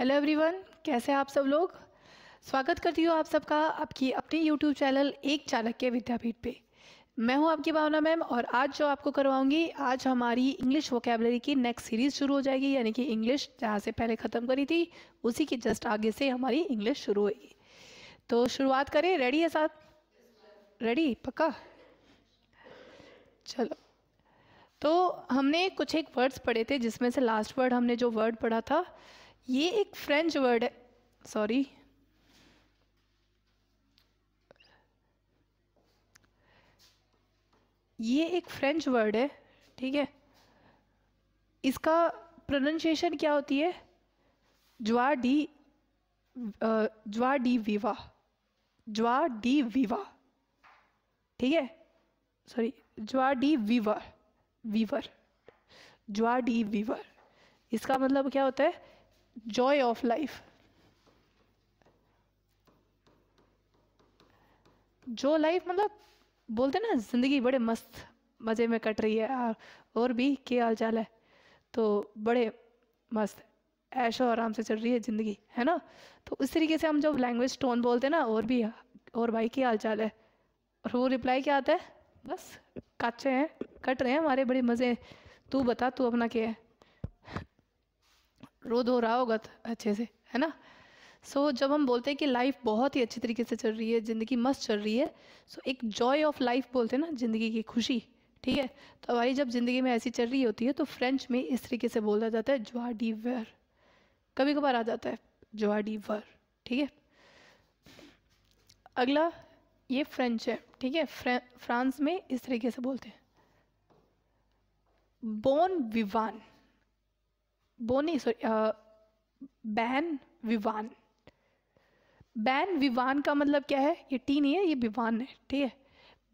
hello everyone कैसे हैं आप सब लोग स्वागत करती हूँ आप सबका आपकी अपने यूट्यूब चैनल एक चाणक्य विद्यापीठ पे मैं हूँ आपकी भावना मैम और आज जो आपको करवाऊंगी आज हमारी इंग्लिश वोकेबलरी की नेक्स्ट सीरीज़ शुरू हो जाएगी यानी कि इंग्लिश जहाँ से पहले ख़त्म करी थी उसी के जस्ट आगे से हमारी इंग्लिश शुरू होगी तो शुरुआत करें रेडी है साथ रेडी पक्का चलो तो हमने कुछ एक वर्ड्स पढ़े थे जिसमें से लास्ट वर्ड हमने जो वर्ड पढ़ा था ये एक फ्रेंच वर्ड है सॉरी ये एक फ्रेंच वर्ड है ठीक है इसका प्रोनाउंसिएशन क्या होती है ज्वा डी ज्वा डी विवा ज्वा डी विवा ठीक है सॉरी ज्वा डी विवर विवर ज्वा डी विवर इसका मतलब क्या होता है joy of life जो लाइफ मतलब बोलते ना ज़िंदगी बड़े मस्त मज़े में कट रही है और भी क्या हाल चाल है तो बड़े मस्त ऐशो आराम से चल रही है ज़िंदगी है ना तो इस तरीके से हम जब लैंग्वेज टोन बोलते ना और भी और भाई क्या हाल चाल है और वो रिप्लाई क्या आता है बस काचे हैं कट रहे हैं हमारे बड़े मज़े तू बता तू अपना क्या है रो हो रहा होगा तो अच्छे से है ना सो so, जब हम बोलते हैं कि लाइफ बहुत ही अच्छे तरीके से चल रही है ज़िंदगी मस्त चल रही है सो so, एक जॉय ऑफ लाइफ बोलते हैं ना ज़िंदगी की खुशी ठीक है तो हमारी जब ज़िंदगी में ऐसी चल रही होती है तो फ्रेंच में इस तरीके से बोला जाता है ज्वा डी वर कभी कभार आ जाता है ज्वा डी वर ठीक है अगला ये फ्रेंच है ठीक है फ्रांस में इस तरीके से बोलते हैं बोन विवान बोनी sorry bon vivant bon vivant का मतलब क्या है ये टी नहीं है ये विवान है ठीक है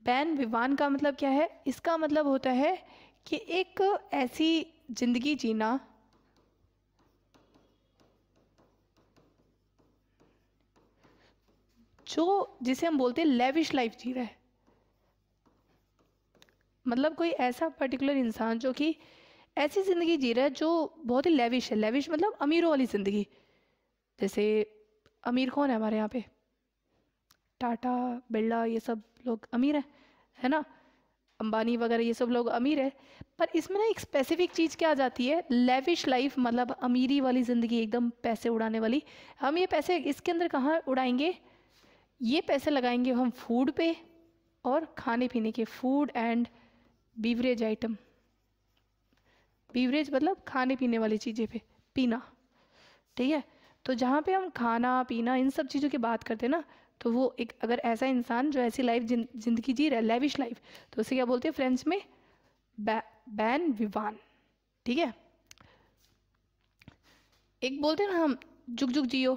बैन विवान का मतलब क्या है इसका मतलब होता है कि एक ऐसी ज़िंदगी जीना जो जिसे हम बोलते हैं लेविश लाइफ जी रहा है मतलब कोई ऐसा पर्टिकुलर इंसान जो कि ऐसी ज़िंदगी जी रहा है जो बहुत ही लेविश है लेविश मतलब अमीरों वाली ज़िंदगी जैसे अमीर कौन है हमारे यहाँ पे टाटा बिरला ये सब लोग अमीर हैं है ना अंबानी वगैरह ये सब लोग अमीर है पर इसमें ना एक स्पेसिफिक चीज़ क्या आ जाती है लेविश लाइफ मतलब अमीरी वाली ज़िंदगी एकदम पैसे उड़ाने वाली हम ये पैसे इसके अंदर कहाँ उड़ाएंगे ये पैसे लगाएंगे हम फूड पे और खाने पीने के food and beverage item beverage मतलब खाने पीने वाली चीज़ें पे पीना ठीक है तो जहाँ पे हम खाना पीना इन सब चीज़ों की बात करते हैं ना तो वो एक अगर ऐसा इंसान जो ऐसी लाइफ जिंदगी जी रहा है लेविश लाइफ तो उसे क्या बोलते हैं फ्रेंच में बै, बैन विवान ठीक है एक बोलते हैं ना हम जुग जुग जियो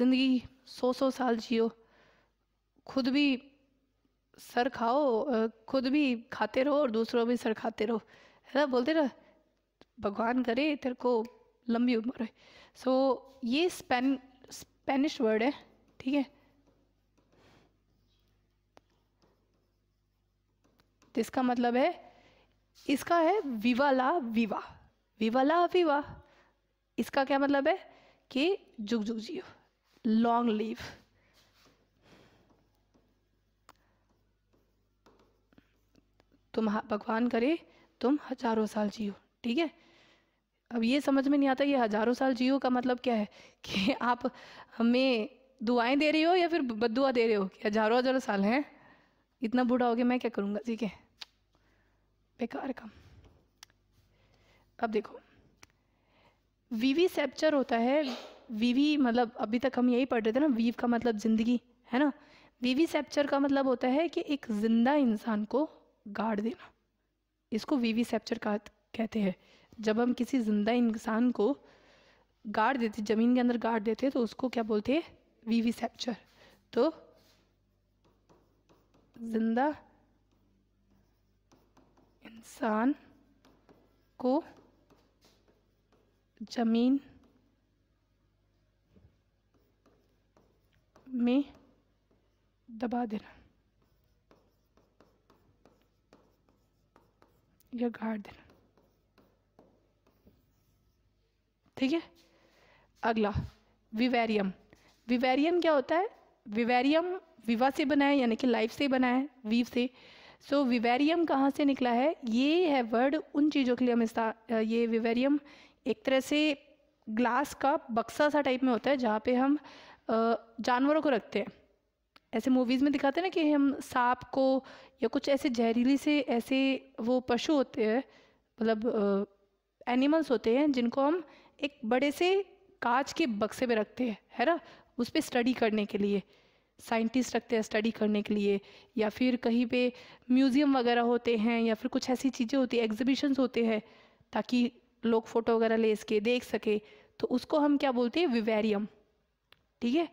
ज़िंदगी सौ सौ साल जियो खुद भी सर खाओ खुद भी खाते रहो और दूसरों भी सर खाते रहो है ना बोलते ना भगवान करे तेरे को लंबी उम्र है सो so, ये स्पेन स्पेनिश वर्ड है ठीक है इसका मतलब है इसका है विवाला विवा विवाला विवा इसका क्या मतलब है कि जुग जुग जियो लॉन्ग लीव तुम भगवान करे तुम हजारों साल जियो ठीक है अब ये समझ में नहीं आता ये हजारों साल जियो का मतलब क्या है कि आप हमें दुआएं दे रही हो या फिर बदुआ दे रहे हो कि हजारों हजारों साल हैं इतना बूढ़ा हो गया मैं क्या करूँगा ठीक है बेकार काम अब देखो वीवी सेप्चर होता है वीवी मतलब अभी तक हम यही पढ़ रहे थे ना वीव का मतलब ज़िंदगी है ना वीवी सेप्चर का मतलब होता है कि एक ज़िंदा इंसान को गाड़ देना इसको वीवी सेप्चर का कहते हैं जब हम किसी ज़िंदा इंसान को गाड़ देते ज़मीन के अंदर गाड़ देते तो उसको क्या बोलते हैं वीवी सेप्चर तो जिंदा इंसान को जमीन में दबा देना या गाड़ देना ठीक है अगला विवेरियम विवेरियम क्या होता है विवेरियम विवा से बना है यानी कि लाइफ से बना है वीव से सो so, विवेरियम कहाँ से निकला है ये है वर्ड उन चीज़ों के लिए हम ये विवेरियम एक तरह से ग्लास का बक्सा सा टाइप में होता है जहाँ पे हम जानवरों को रखते हैं ऐसे मूवीज़ में दिखाते हैं ना कि हम सांप को या कुछ ऐसे जहरीली से ऐसे वो पशु होते हैं मतलब एनिमल्स होते हैं जिनको हम एक बड़े से कांच के बक्से में रखते हैं है ना उस पर स्टडी करने के लिए साइंटिस्ट रखते हैं स्टडी करने के लिए या फिर कहीं पे म्यूज़ियम वगैरह होते हैं या फिर कुछ ऐसी चीज़ें होती हैं एग्जीबिशन होते हैं ताकि लोग फ़ोटो वगैरह ले सके देख सके तो उसको हम क्या बोलते हैं विवेरियम ठीक है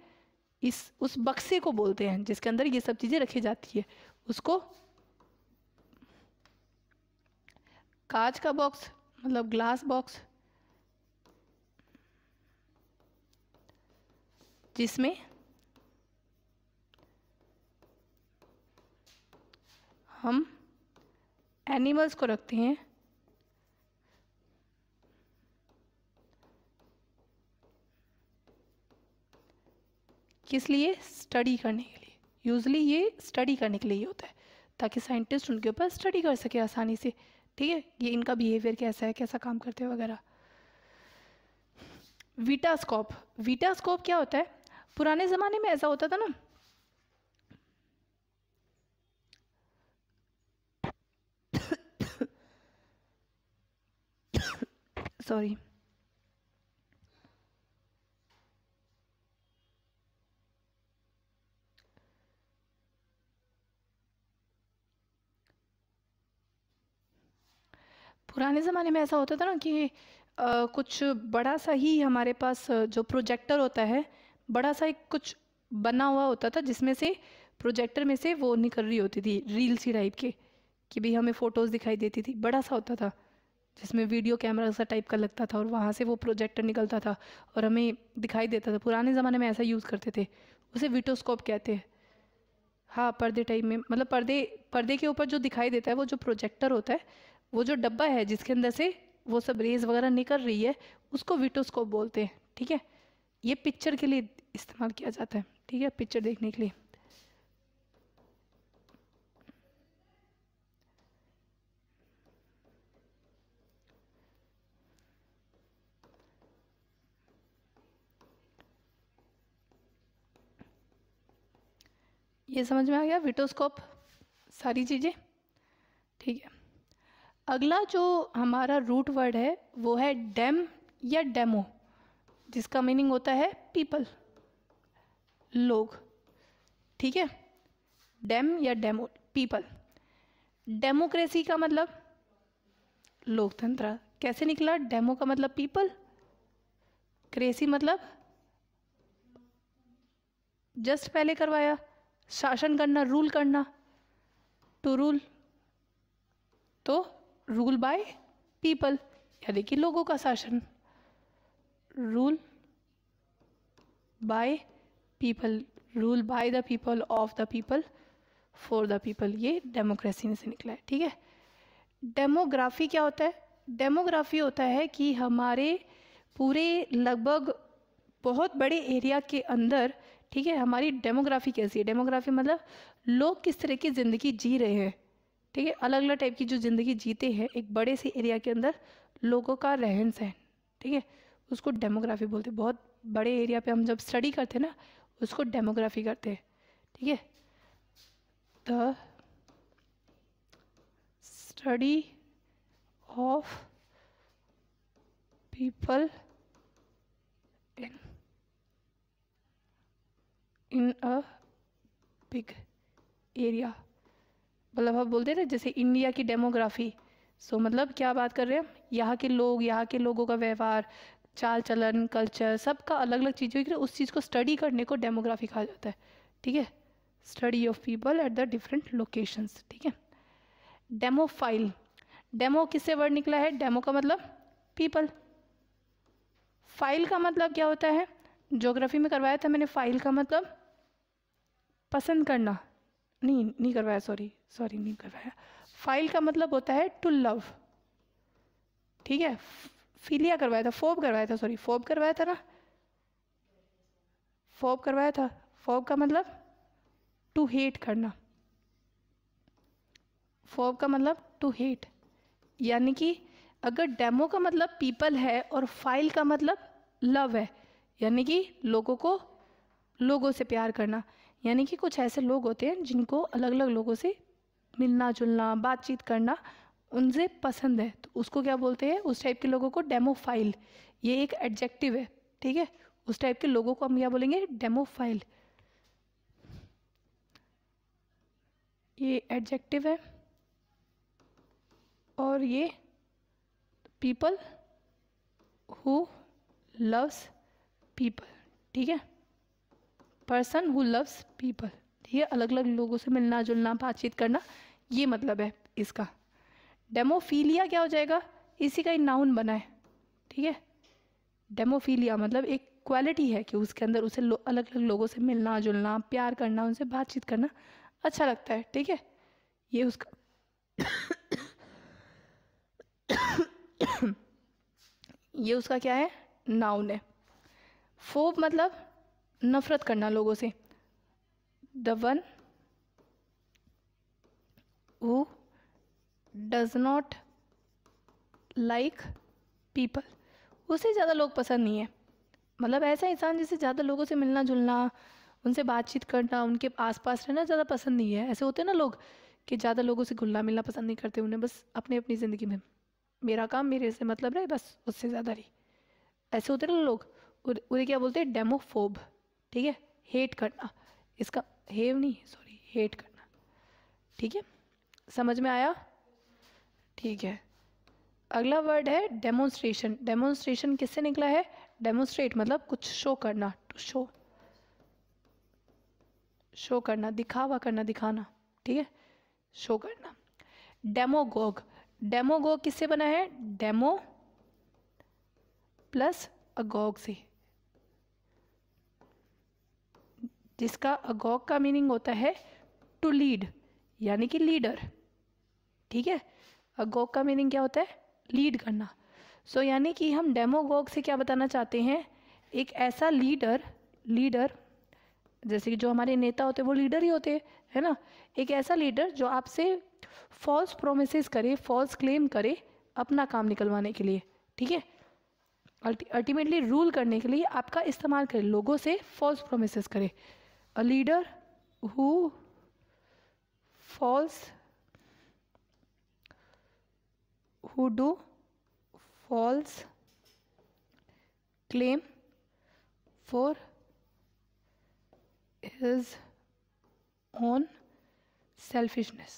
इस उस बक्से को बोलते हैं जिसके अंदर ये सब चीज़ें रखी जाती है उसको कांच का बॉक्स मतलब ग्लास बॉक्स जिसमें हम एनिमल्स को रखते हैं किस लिए स्टडी करने के लिए यूजली ये स्टडी करने के लिए ही होता है ताकि साइंटिस्ट उनके ऊपर स्टडी कर सके आसानी से ठीक है ये इनका बिहेवियर कैसा है कैसा काम करते हैं वगैरह वीटास्कोप वीटास्कोप क्या होता है पुराने ज़माने में ऐसा होता था ना सॉरी पुराने ज़माने में ऐसा होता था ना कि आ, कुछ बड़ा सा ही हमारे पास जो प्रोजेक्टर होता है बड़ा सा एक कुछ बना हुआ होता था जिसमें से प्रोजेक्टर में से वो निकल रही होती थी रील्स ही टाइप के कि भाई हमें फ़ोटोज़ दिखाई देती थी बड़ा सा होता था जिसमें वीडियो कैमरा सा टाइप का लगता था और वहाँ से वो प्रोजेक्टर निकलता था और हमें दिखाई देता था पुराने ज़माने में ऐसा यूज़ करते थे उसे विटोस्कोप कहते हैं हाँ पर्दे टाइप में मतलब पर्दे पर्दे के ऊपर जो दिखाई देता है वो जो प्रोजेक्टर होता है वो जो डब्बा है जिसके अंदर से वो सब रेज वगैरह निकल रही है उसको विटोस्कोप बोलते हैं ठीक है ये पिक्चर के लिए इस्तेमाल किया जाता है ठीक है पिक्चर देखने के लिए ये समझ में आ गया विटोस्कोप सारी चीज़ें ठीक है अगला जो हमारा रूट वर्ड है वो है डेम या डेमो जिसका मीनिंग होता है पीपल लोग ठीक है डेम या डेमो पीपल डेमोक्रेसी का मतलब लोकतंत्र कैसे निकला डेमो का मतलब पीपल क्रेसी मतलब जस्ट पहले करवाया शासन करना रूल करना टू रूल तो रूल बाय पीपल यानी कि लोगों का शासन rule by people rule by the people of the people for the people ये डेमोक्रेसी में से निकला है ठीक है डेमोग्राफी क्या होता है डेमोग्राफी होता है कि हमारे पूरे लगभग बहुत बड़े एरिया के अंदर ठीक है हमारी डेमोग्राफी कैसी है डेमोग्राफी मतलब लोग किस तरह की ज़िंदगी जी रहे हैं ठीक है अलग अलग टाइप की जो ज़िंदगी जीते हैं एक बड़े से एरिया के अंदर लोगों का रहन सहन ठीक है उसको डेमोग्राफी बोलते हैं बहुत बड़े एरिया पे हम जब स्टडी करते हैं ना उसको डेमोग्राफी करते हैं ठीक है the study of people in in a big area मतलब हम बोलते हैं ना जैसे इंडिया की डेमोग्राफी सो so, मतलब क्या बात कर रहे हैं यहाँ के लोग यहाँ के लोगों का व्यवहार चाल चलन कल्चर सब का अलग अलग चीज़ होगी उस चीज़ को स्टडी करने को डेमोग्राफी कहा जाता है ठीक है study of people at the different locations ठीक है डेमोफाइल डेमो किससे वर्ड निकला है डेमो का मतलब पीपल फाइल का मतलब क्या होता है जोग्राफी में करवाया था मैंने फाइल का मतलब पसंद करना नहीं नहीं करवाया सॉरी सॉरी नहीं करवाया फाइल का मतलब होता है टू लव ठीक है फिलिया करवाया था फोब करवाया था सॉरी फोब करवाया था ना फोब करवाया था फोब का मतलब टू हेट करना फोब का मतलब टू हेट यानी कि अगर डेमो का मतलब पीपल है और फाइल का मतलब लव है यानी कि लोगों को लोगों से प्यार करना यानी कि कुछ ऐसे लोग होते हैं जिनको अलग अलग लोगों से मिलना जुलना बातचीत करना उनसे पसंद है तो उसको क्या बोलते हैं उस टाइप के लोगों को डेमोफाइल ये एक एडजेक्टिव है ठीक है उस टाइप के लोगों को हम क्या बोलेंगे डेमोफाइल ये एडजेक्टिव है और ये पीपल हु लव्स पीपल ठीक है पर्सन हु लव्स पीपल ठीक है अलग अलग लोगों से मिलना जुलना बातचीत करना ये मतलब है इसका डेमोफीलिया क्या हो जाएगा इसी का ही नाउन बना है ठीक है डेमोफीलिया मतलब एक क्वालिटी है कि उसके अंदर उसे लो, अलग अलग लोगों से मिलना जुलना प्यार करना उनसे बातचीत करना अच्छा लगता है ठीक है ये उसका ये उसका क्या है नाउन है फोब मतलब नफ़रत करना लोगों से the one who does not like people उसे ज़्यादा लोग पसंद नहीं है मतलब ऐसा इंसान जिसे ज़्यादा लोगों से मिलना जुलना उनसे बातचीत करना उनके आसपास रहना ज़्यादा पसंद नहीं है ऐसे होते हैं ना लोग कि ज़्यादा लोगों से घुलना मिलना पसंद नहीं करते उन्हें बस अपनी अपनी ज़िंदगी में मेरा काम मेरे से मतलब रहे बस उससे ज़्यादा रही ऐसे होते ना लोग उन्हें क्या बोलते हैं डेमोफोब ठीक है हेट करना इसका हेव नहीं सॉरी हेट करना ठीक है समझ में आया ठीक है अगला वर्ड है डेमोन्स्ट्रेशन डेमोन्स्ट्रेशन किससे निकला है डेमोन्स्ट्रेट मतलब कुछ शो करना टू शो शो करना दिखावा करना दिखाना ठीक है शो करना डेमोगोग डेमोगोग किससे बना है डेमो प्लस अगोग से जिसका अगोग का मीनिंग होता है टू लीड यानी कि लीडर ठीक है अगोग का मीनिंग क्या होता है लीड करना सो so, यानी कि हम डेमोगोग से क्या बताना चाहते हैं एक ऐसा लीडर लीडर जैसे कि जो हमारे नेता होते हैं वो लीडर ही होते हैं है ना एक ऐसा लीडर जो आपसे फॉल्स प्रोमिस करे फॉल्स क्लेम करे अपना काम निकलवाने के लिए ठीक है अल्टीमेटली रूल करने के लिए आपका इस्तेमाल करे लोगों से फॉल्स प्रोमिस करे a leader who falls who do false claim for his own selfishness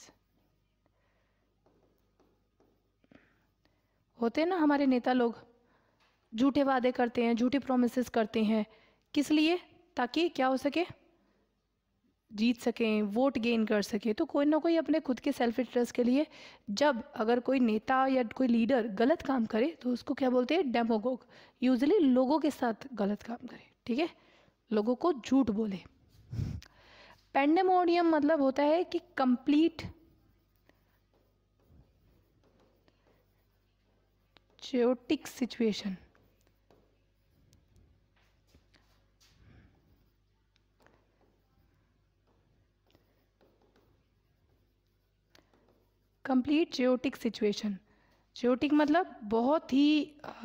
होते ना हमारे नेता लोग झूठे वादे करते हैं झूठे प्रोमिस करते हैं किस लिए ताकि क्या हो सके जीत सकें वोट गेन कर सकें तो कोई ना कोई अपने खुद के सेल्फ इंटरेस्ट के लिए जब अगर कोई नेता या कोई लीडर गलत काम करे तो उसको क्या बोलते हैं डेमोगोग यूजली लोगों के साथ गलत काम करे ठीक है लोगों को झूठ बोले पेंडेमोडियम मतलब होता है कि complete chaotic situation complete chaotic situation chaotic मतलब बहुत ही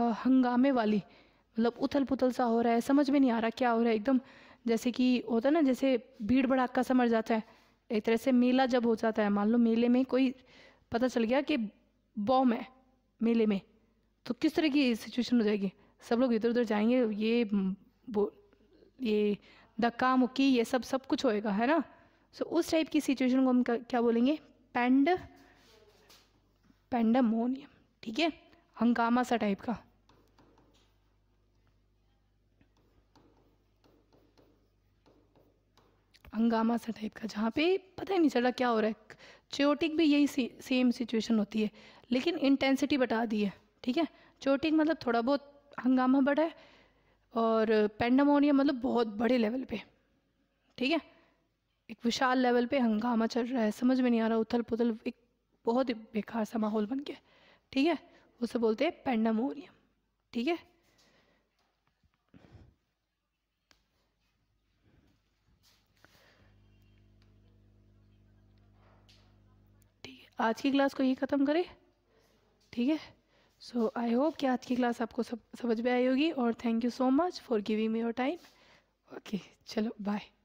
हंगामे वाली मतलब उथल पुथल सा हो रहा है समझ में नहीं आ रहा क्या हो रहा है एकदम जैसे कि होता है ना जैसे भीड़ भड़ाका समझ जाता है एक तरह से मेला जब हो जाता है मान लो मेले में कोई पता चल गया कि बॉम है मेले में तो किस तरह की सिचुएशन हो जाएगी सब लोग इधर उधर जाएंगे ये वो ये धक्का मुक्की ये सब सब कुछ होएगा है ना सो so, उस टाइप की सिचुएशन को हम क्या बोलेंगे पेंड पेंडमोनियम ठीक है हंगामा सा टाइप का हंगामा सा टाइप का जहाँ पे पता ही नहीं चला क्या हो रहा है चोटिक भी यही सेम सिचुएशन होती है लेकिन इंटेंसिटी बता दी है ठीक है चोटिक मतलब थोड़ा बहुत हंगामा बढ़ा है और पेंडामोनियम मतलब बहुत बड़े लेवल पे ठीक है एक विशाल लेवल पे हंगामा चल रहा है समझ में नहीं आ रहा उथल पुथल एक बहुत ही बेकार सा माहौल बन गया ठीक है उसे बोलते हैं पेंडामोरियम ठीक है ठीक है आज की क्लास को ये ख़त्म करें ठीक है सो आई होप कि आज की क्लास आपको सब समझ में आई होगी और thank you so much for giving me your time okay चलो बाय